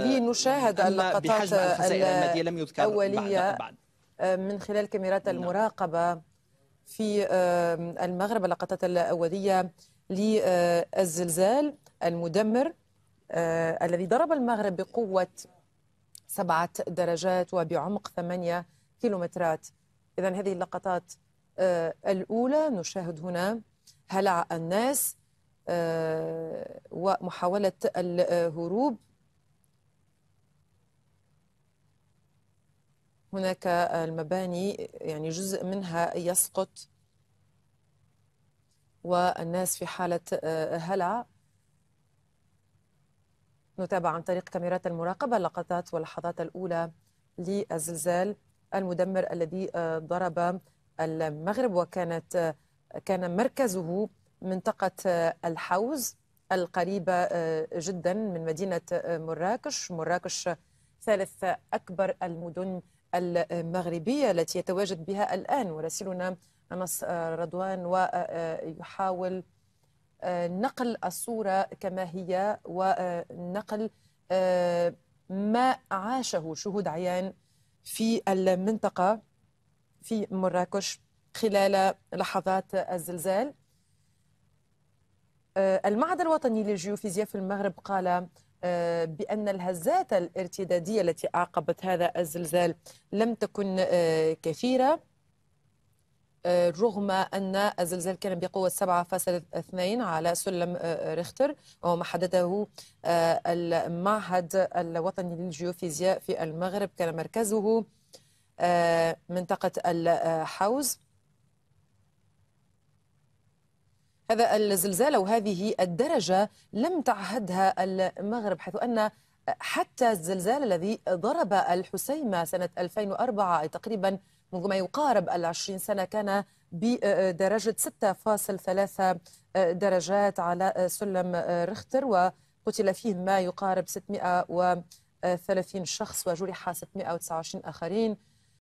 لنشاهد اللقطات الأولية من خلال كاميرات نعم. المراقبة في المغرب اللقطات الأولية للزلزال المدمر آه، الذي ضرب المغرب بقوة سبعة درجات وبعمق ثمانية كيلومترات إذا هذه اللقطات آه، الأولى نشاهد هنا هلع الناس آه، ومحاولة الهروب هناك المباني يعني جزء منها يسقط والناس في حالة آه، هلع نتابع عن طريق كاميرات المراقبة اللقطات واللحظات الأولى للزلزال المدمر الذي آه، ضرب المغرب وكانت آه، كان مركزه منطقة الحوز القريبة جدا من مدينة مراكش مراكش ثالث أكبر المدن المغربية التي يتواجد بها الآن مراسلنا أنس آه، رضوان ويحاول آه، آه، نقل الصورة كما هي ونقل ما عاشه شهود عيان في المنطقة في مراكش خلال لحظات الزلزال المعهد الوطني للجيوفيزياء في المغرب قال آه، بأن الهزات الارتدادية التي أعقبت هذا الزلزال لم تكن آه، كثيرة آه، رغم أن الزلزال كان بقوة 7.2 على سلم ريختر وما حدده المعهد الوطني للجيوفيزياء في المغرب كان مركزه منطقة الحوز هذا الزلزال او هذه الدرجة لم تعهدها المغرب حيث أن حتى الزلزال الذي ضرب الحسيمة سنة 2004 أي تقريبا منذ ما يقارب 20 سنة كان بدرجة 6.3 درجات على سلم رختر وقتل فيه ما يقارب 630 شخص وجرح 629 آخرين